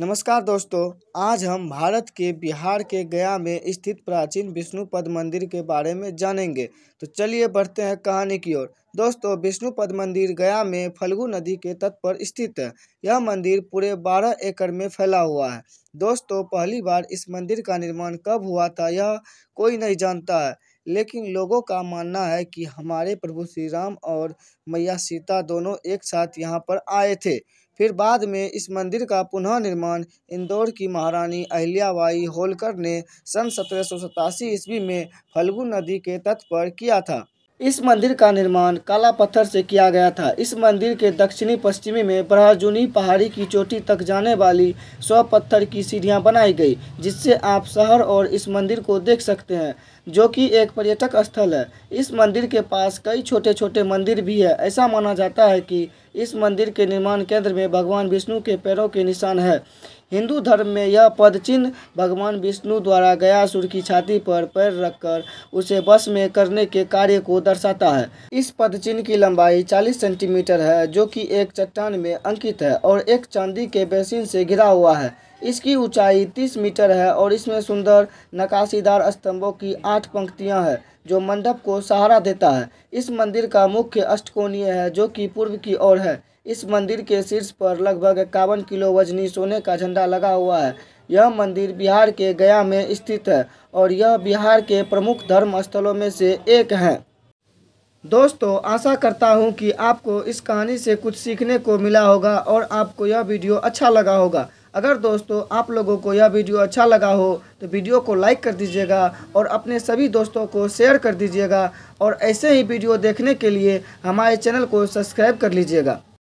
नमस्कार दोस्तों आज हम भारत के बिहार के गया में स्थित प्राचीन विष्णुपद मंदिर के बारे में जानेंगे तो चलिए बढ़ते हैं कहानी की ओर दोस्तों विष्णुपद मंदिर गया में फल्गु नदी के तट पर स्थित है यह मंदिर पूरे 12 एकड़ में फैला हुआ है दोस्तों पहली बार इस मंदिर का निर्माण कब हुआ था यह कोई नहीं जानता है लेकिन लोगों का मानना है कि हमारे प्रभु श्री राम और मैया सीता दोनों एक साथ यहाँ पर आए थे फिर बाद में इस मंदिर का पुनः निर्माण इंदौर की महारानी अहिल्याबाई होलकर ने सन सत्रह सौ ईस्वी में फल्गु नदी के तट पर किया था इस मंदिर का निर्माण काला पत्थर से किया गया था इस मंदिर के दक्षिणी पश्चिमी में बराजूनी पहाड़ी की चोटी तक जाने वाली सौ पत्थर की सीढ़ियां बनाई गई जिससे आप शहर और इस मंदिर को देख सकते हैं जो कि एक पर्यटक स्थल है इस मंदिर के पास कई छोटे छोटे मंदिर भी है ऐसा माना जाता है कि इस मंदिर के निर्माण केंद्र में भगवान विष्णु के पैरों के निशान है हिंदू धर्म में यह पद चिन्ह भगवान विष्णु द्वारा गयासुर की छाती पर पैर रखकर उसे बस में करने के कार्य को दर्शाता है इस पद चिन्ह की लंबाई 40 सेंटीमीटर है जो कि एक चट्टान में अंकित है और एक चांदी के बेसिन से घिरा हुआ है इसकी ऊंचाई 30 मीटर है और इसमें सुंदर नकाशीदार स्तंभों की आठ पंक्तियां हैं जो मंडप को सहारा देता है इस मंदिर का मुख्य अष्टकोणीय है जो कि पूर्व की ओर है इस मंदिर के शीर्ष पर लगभग इक्यावन किलो वजनी सोने का झंडा लगा हुआ है यह मंदिर बिहार के गया में स्थित है और यह बिहार के प्रमुख धर्म स्थलों में से एक है दोस्तों आशा करता हूँ कि आपको इस कहानी से कुछ सीखने को मिला होगा और आपको यह वीडियो अच्छा लगा होगा अगर दोस्तों आप लोगों को यह वीडियो अच्छा लगा हो तो वीडियो को लाइक कर दीजिएगा और अपने सभी दोस्तों को शेयर कर दीजिएगा और ऐसे ही वीडियो देखने के लिए हमारे चैनल को सब्सक्राइब कर लीजिएगा